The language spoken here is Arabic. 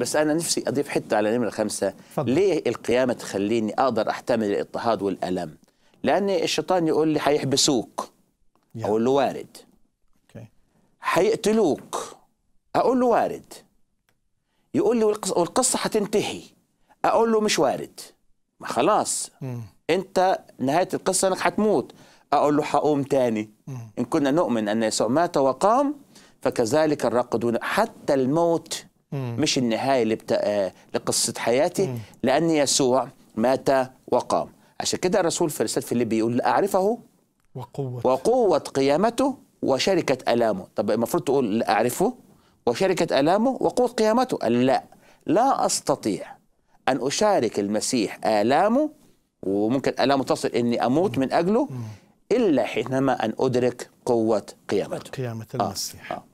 بس انا نفسي اضيف حته على نمره خمسه فضل. ليه القيامه تخليني اقدر احتمل الاضطهاد والالم لان الشيطان يقول لي هيحبسوك اقول له وارد هيقتلوك اقول له وارد يقول لي والقصه هتنتهي اقول له مش وارد ما خلاص مم. انت نهايه القصه انك هتموت اقول له هقوم تاني مم. ان كنا نؤمن ان يسوع مات وقام فكذلك الراقدون حتى الموت مم. مش النهايه اللي بتا... آه، لقصه حياتي مم. لان يسوع مات وقام عشان كده الرسول في رساله فيليب بيقول اعرفه وقوه وقوه قيامته وشركه الامه طب المفروض تقول اعرفه وشركه الامه وقوه قيامته قال لا لا استطيع ان اشارك المسيح الامه وممكن الامه تصل اني اموت مم. من اجله مم. الا حينما ان ادرك قوه قيامته قيامه آه. المسيح آه. آه.